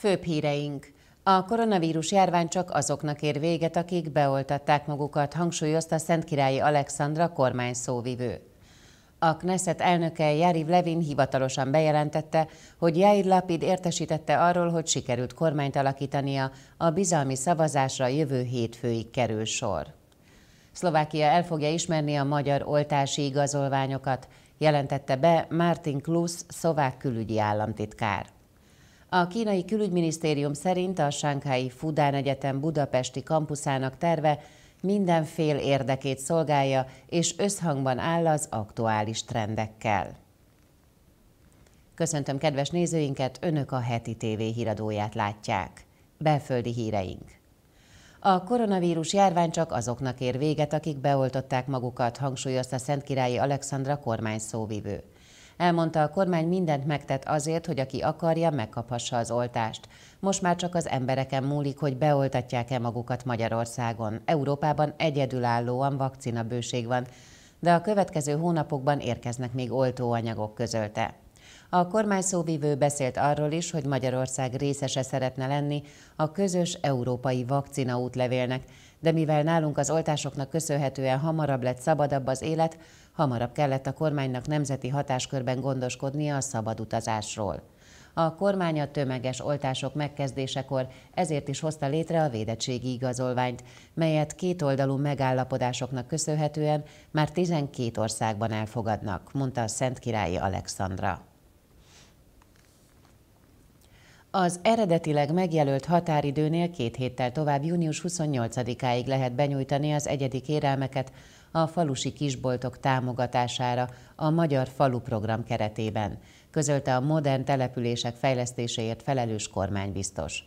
Főbb híreink. A koronavírus járvány csak azoknak ér véget, akik beoltatták magukat, hangsúlyozta Szentkirályi Alexandra kormány szóvivő. A Knesset elnöke Járiv Levin hivatalosan bejelentette, hogy Jair Lapid értesítette arról, hogy sikerült kormányt alakítania, a bizalmi szavazásra jövő hétfőig kerül sor. Szlovákia el fogja ismerni a magyar oltási igazolványokat, jelentette be Martin Klusz, szlovák külügyi államtitkár. A kínai külügyminisztérium szerint a Sánkhái Fudán Egyetem budapesti kampuszának terve minden fél érdekét szolgálja, és összhangban áll az aktuális trendekkel. Köszöntöm kedves nézőinket, Önök a heti TV híradóját látják. Belföldi híreink. A koronavírus járvány csak azoknak ér véget, akik beoltották magukat, hangsúlyozta Szentkirályi Alexandra kormány szóvivő. Elmondta a kormány mindent megtett azért, hogy aki akarja, megkaphassa az oltást. Most már csak az embereken múlik, hogy beoltatják-e magukat Magyarországon. Európában egyedülállóan vakcina bőség van, de a következő hónapokban érkeznek még oltóanyagok közölte. A kormány szóvivő beszélt arról is, hogy Magyarország részese szeretne lenni a közös európai vakcina útlevélnek, de mivel nálunk az oltásoknak köszönhetően hamarabb lett szabadabb az élet, hamarabb kellett a kormánynak nemzeti hatáskörben gondoskodnia a szabad utazásról. A kormány a tömeges oltások megkezdésekor ezért is hozta létre a védettségi igazolványt, melyet kétoldalú megállapodásoknak köszönhetően már 12 országban elfogadnak, mondta a Szent Királyi Alexandra. Az eredetileg megjelölt határidőnél két héttel tovább június 28-áig lehet benyújtani az egyedi kérelmeket a falusi kisboltok támogatására a Magyar Falu program keretében, közölte a modern települések fejlesztéséért felelős kormánybiztos.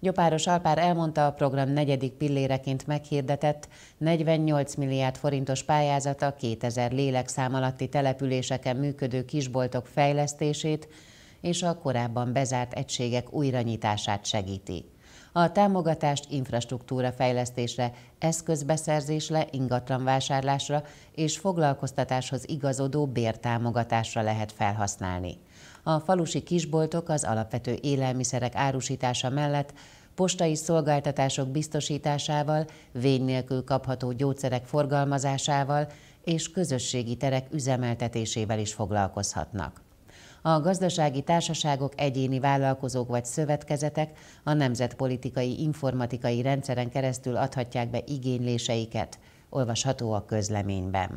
Gyopáros Alpár elmondta a program negyedik pilléreként meghirdetett 48 milliárd forintos pályázata 2000 lélekszám alatti településeken működő kisboltok fejlesztését, és a korábban bezárt egységek újranyitását segíti. A támogatást infrastruktúra fejlesztésre, eszközbeszerzésre, ingatlanvásárlásra és foglalkoztatáshoz igazodó bértámogatásra lehet felhasználni. A falusi kisboltok az alapvető élelmiszerek árusítása mellett postai szolgáltatások biztosításával, vény nélkül kapható gyógyszerek forgalmazásával és közösségi terek üzemeltetésével is foglalkozhatnak a gazdasági társaságok egyéni vállalkozók vagy szövetkezetek a nemzetpolitikai informatikai rendszeren keresztül adhatják be igényléseiket, olvasható a közleményben.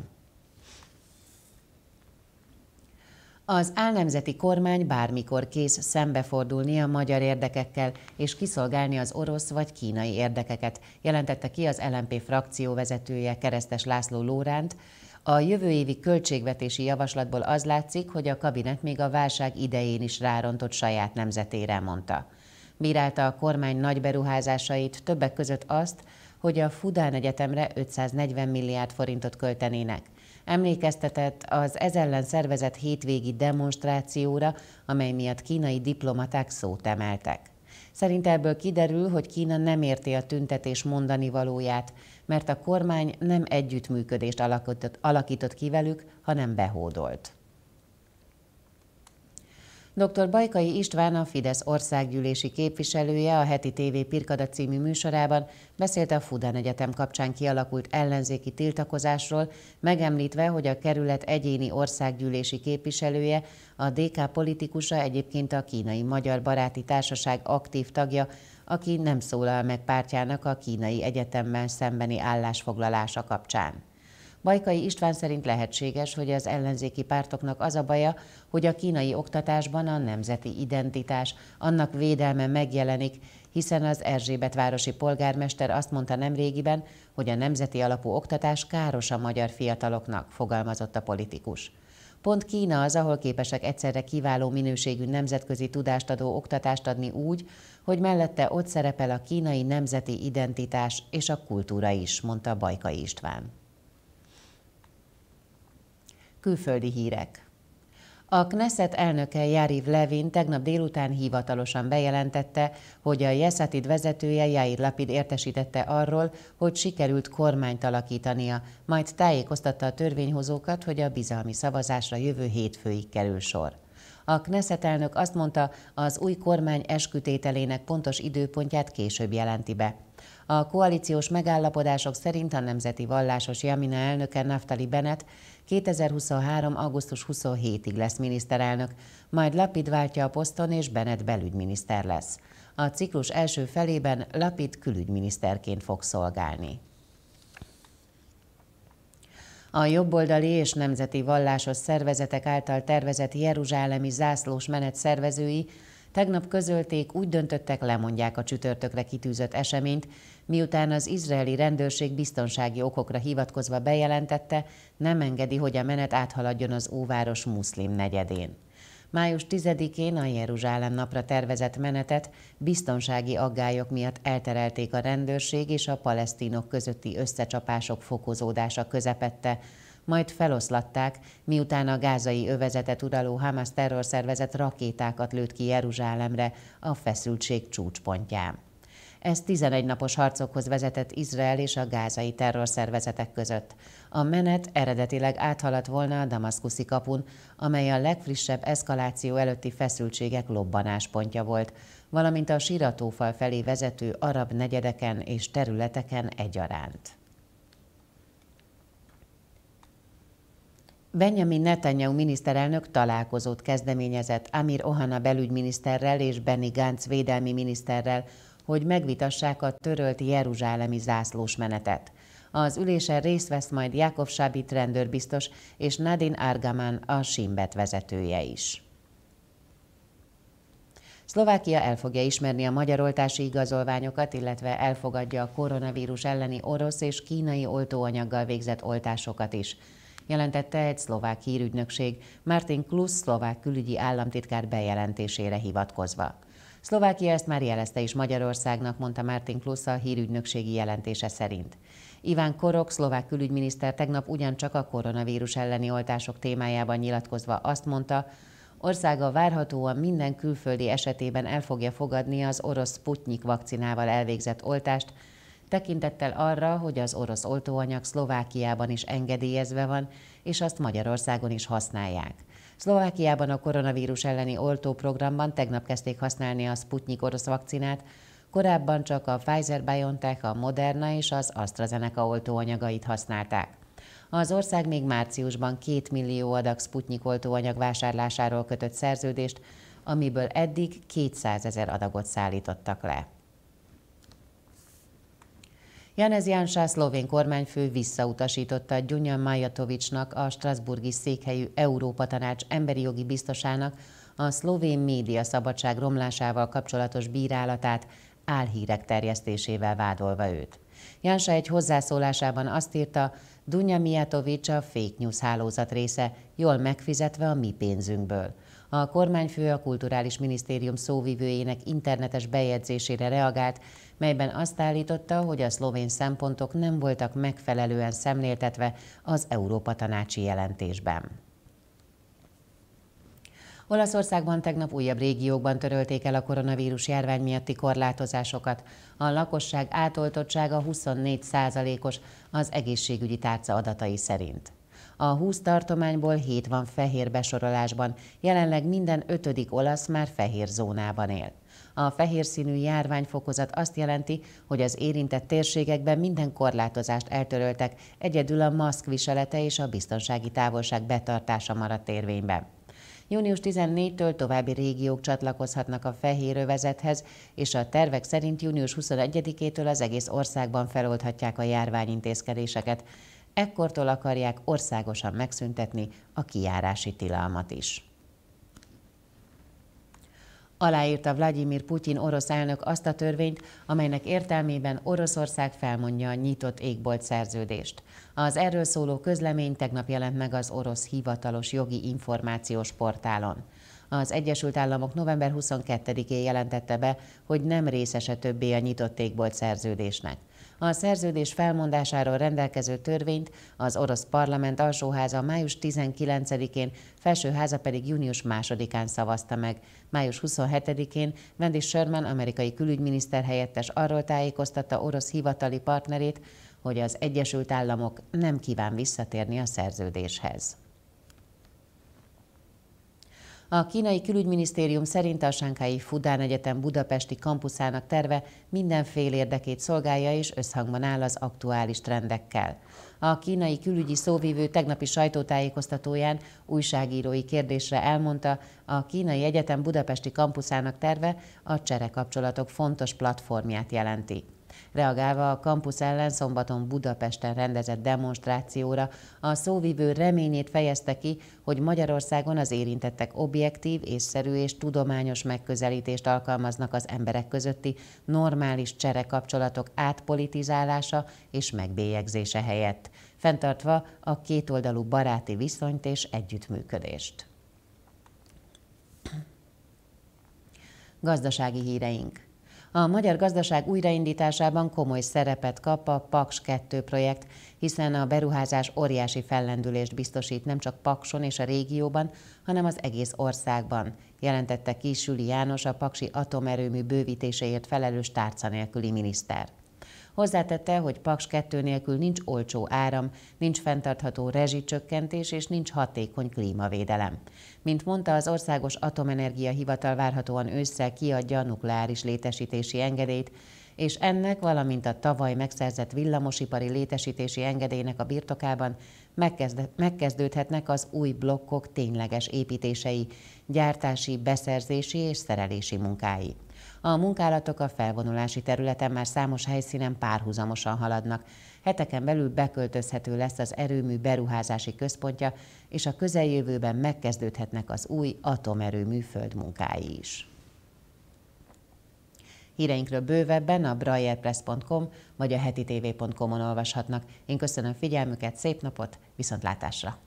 Az álnemzeti kormány bármikor kész szembefordulni a magyar érdekekkel és kiszolgálni az orosz vagy kínai érdekeket, jelentette ki az LNP frakció vezetője Keresztes László Lóránt, a jövő évi költségvetési javaslatból az látszik, hogy a kabinet még a válság idején is rárontott saját nemzetére, mondta. Bírálta a kormány nagy beruházásait, többek között azt, hogy a Fudán Egyetemre 540 milliárd forintot költenének. Emlékeztetett az ez ellen szervezett hétvégi demonstrációra, amely miatt kínai diplomaták szót emeltek. Szerint ebből kiderül, hogy Kína nem érti a tüntetés mondani valóját, mert a kormány nem együttműködést alakított, alakított ki velük, hanem behódolt. Dr. Bajkai István, a Fidesz országgyűlési képviselője a heti TV Pirkada című műsorában beszélt a Fudan Egyetem kapcsán kialakult ellenzéki tiltakozásról, megemlítve, hogy a kerület egyéni országgyűlési képviselője, a DK politikusa egyébként a kínai Magyar Baráti Társaság aktív tagja, aki nem szólal meg pártjának a kínai egyetemben szembeni állásfoglalása kapcsán. Bajkai István szerint lehetséges, hogy az ellenzéki pártoknak az a baja, hogy a kínai oktatásban a nemzeti identitás, annak védelme megjelenik, hiszen az Erzsébet városi polgármester azt mondta nemrégiben, hogy a nemzeti alapú oktatás káros a magyar fiataloknak, fogalmazott a politikus. Pont Kína az, ahol képesek egyszerre kiváló minőségű nemzetközi tudást adó oktatást adni úgy, hogy mellette ott szerepel a kínai nemzeti identitás és a kultúra is, mondta Bajkai István. Külföldi hírek a Knesset elnöke Jariv Levin tegnap délután hivatalosan bejelentette, hogy a Jesatid vezetője Jair Lapid értesítette arról, hogy sikerült kormányt alakítania, majd tájékoztatta a törvényhozókat, hogy a bizalmi szavazásra jövő hétfőig kerül sor. A Knesset elnök azt mondta, az új kormány eskütételének pontos időpontját később jelenti be. A koalíciós megállapodások szerint a Nemzeti Vallásos Jamina elnöke Naftali Bennett 2023. augusztus 27-ig lesz miniszterelnök, majd Lapid váltja a poszton és Bennett belügyminiszter lesz. A ciklus első felében Lapid külügyminiszterként fog szolgálni. A jobboldali és nemzeti vallásos szervezetek által tervezett Jeruzsálemi zászlós menet szervezői Tegnap közölték, úgy döntöttek, lemondják a csütörtökre kitűzött eseményt, miután az izraeli rendőrség biztonsági okokra hivatkozva bejelentette, nem engedi, hogy a menet áthaladjon az óváros muszlim negyedén. Május 10-én a Jeruzsálem napra tervezett menetet biztonsági aggályok miatt elterelték a rendőrség és a palesztinok közötti összecsapások fokozódása közepette, majd feloszlatták, miután a gázai övezetet uraló Hamas terrorszervezet rakétákat lőtt ki Jeruzsálemre a feszültség csúcspontján. Ez 11 napos harcokhoz vezetett Izrael és a gázai terrorszervezetek között. A menet eredetileg áthaladt volna a damaszkuszi kapun, amely a legfrissebb eszkaláció előtti feszültségek lobbanáspontja volt, valamint a Siratófal felé vezető arab negyedeken és területeken egyaránt. Benjamin Netanyahu miniszterelnök találkozót kezdeményezett Amir Ohana belügyminiszterrel és Benny Gantz védelmi miniszterrel, hogy megvitassák a törölt jeruzsálemi zászlós menetet. Az ülésen részt vesz majd Jakov Sábit rendőrbiztos és Nadin Argaman a Simbet vezetője is. Szlovákia el fogja ismerni a magyar oltási igazolványokat, illetve elfogadja a koronavírus elleni orosz és kínai oltóanyaggal végzett oltásokat is – jelentette egy szlovák hírügynökség Martin Klusz szlovák külügyi államtitkár bejelentésére hivatkozva. Szlovákia ezt már jelezte is Magyarországnak, mondta Martin Klusz a hírügynökségi jelentése szerint. Iván Korok, szlovák külügyminiszter tegnap ugyancsak a koronavírus elleni oltások témájában nyilatkozva azt mondta, országa várhatóan minden külföldi esetében el fogja fogadni az orosz Sputnik vakcinával elvégzett oltást, tekintettel arra, hogy az orosz oltóanyag Szlovákiában is engedélyezve van, és azt Magyarországon is használják. Szlovákiában a koronavírus elleni oltóprogramban tegnap kezdték használni a Sputnik orosz vakcinát, korábban csak a Pfizer-BioNTech, a Moderna és az AstraZeneca oltóanyagait használták. Az ország még márciusban 2 millió adag Sputnik oltóanyag vásárlásáról kötött szerződést, amiből eddig 200 ezer adagot szállítottak le. Janez Jánsá szlovén kormányfő visszautasította Gyunyan Majatovicsnak, a Strasburgi székhelyű Európa Tanács emberi jogi biztosának a szlovén média szabadság romlásával kapcsolatos bírálatát, álhírek terjesztésével vádolva őt. Jánsa egy hozzászólásában azt írta, Dunja Mijatovics a fake news hálózat része, jól megfizetve a mi pénzünkből. A kormányfő a Kulturális Minisztérium szóvivőjének internetes bejegyzésére reagált, melyben azt állította, hogy a szlovén szempontok nem voltak megfelelően szemléltetve az Európa Tanácsi jelentésben. Olaszországban tegnap újabb régiókban törölték el a koronavírus járvány miatti korlátozásokat. A lakosság átoltottsága 24 százalékos az egészségügyi tárca adatai szerint. A 20 tartományból 7 van fehér besorolásban, jelenleg minden ötödik olasz már fehér zónában él. A fehér színű járványfokozat azt jelenti, hogy az érintett térségekben minden korlátozást eltöröltek, egyedül a maszk viselete és a biztonsági távolság betartása maradt érvényben. Június 14-től további régiók csatlakozhatnak a fehér övezethez, és a tervek szerint június 21-től az egész országban feloldhatják a járványintézkedéseket. Ekkortól akarják országosan megszüntetni a kijárási tilalmat is. Aláírta Vladimir Putyin orosz elnök azt a törvényt, amelynek értelmében Oroszország felmondja a nyitott égbolt szerződést. Az erről szóló közlemény tegnap jelent meg az orosz hivatalos jogi információs portálon. Az Egyesült Államok november 22-én jelentette be, hogy nem részese többé a nyitott égbolt szerződésnek a szerződés felmondásáról rendelkező törvényt az orosz parlament alsóháza május 19-én, felsőháza pedig június 2-án szavazta meg. Május 27-én Wendy Sherman, amerikai külügyminiszter helyettes arról tájékoztatta orosz hivatali partnerét, hogy az Egyesült Államok nem kíván visszatérni a szerződéshez. A kínai külügyminisztérium szerint a Sánkái Fudán Egyetem budapesti kampuszának terve mindenfél érdekét szolgálja és összhangban áll az aktuális trendekkel. A kínai külügyi szóvívő tegnapi sajtótájékoztatóján újságírói kérdésre elmondta, a kínai egyetem budapesti kampuszának terve a cserekapcsolatok fontos platformját jelenti. Reagálva a kampusz ellen szombaton Budapesten rendezett demonstrációra, a szóvivő reményét fejezte ki, hogy Magyarországon az érintettek objektív, észszerű és tudományos megközelítést alkalmaznak az emberek közötti normális kapcsolatok átpolitizálása és megbélyegzése helyett, fenntartva a kétoldalú baráti viszonyt és együttműködést. Gazdasági híreink. A magyar gazdaság újraindításában komoly szerepet kap a Paks 2 projekt, hiszen a beruházás óriási fellendülést biztosít nem csak Pakson és a régióban, hanem az egész országban, jelentette Kisüli János a Paksi atomerőmű bővítéséért felelős tárca nélküli miniszter. Hozzátette, hogy Paks 2 nélkül nincs olcsó áram, nincs fenntartható rezsicsökkentés és nincs hatékony klímavédelem. Mint mondta, az Országos Atomenergia Hivatal várhatóan ősszel kiadja a nukleáris létesítési engedélyt, és ennek, valamint a tavaly megszerzett villamosipari létesítési engedélynek a birtokában megkezdődhetnek az új blokkok tényleges építései, gyártási, beszerzési és szerelési munkái. A munkálatok a felvonulási területen már számos helyszínen párhuzamosan haladnak. Heteken belül beköltözhető lesz az erőmű beruházási központja, és a közeljövőben megkezdődhetnek az új atomerőmű földmunkái is. Híreinkről bővebben a brajerpress.com vagy a hetitv.com-on olvashatnak. Én köszönöm figyelmüket, szép napot, viszontlátásra!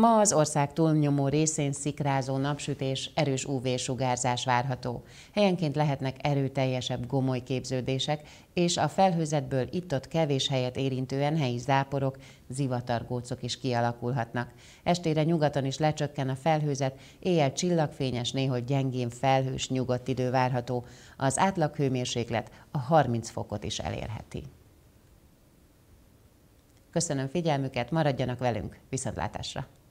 Ma az ország túlnyomó részén szikrázó napsütés, erős UV-sugárzás várható. Helyenként lehetnek erőteljesebb gomoly képződések, és a felhőzetből itt-ott kevés helyet érintően helyi záporok, zivatargócok is kialakulhatnak. Estére nyugaton is lecsökken a felhőzet, éjjel csillagfényes, néhogy gyengén felhős, nyugodt idő várható. Az átlag hőmérséklet a 30 fokot is elérheti. Köszönöm figyelmüket, maradjanak velünk, viszontlátásra!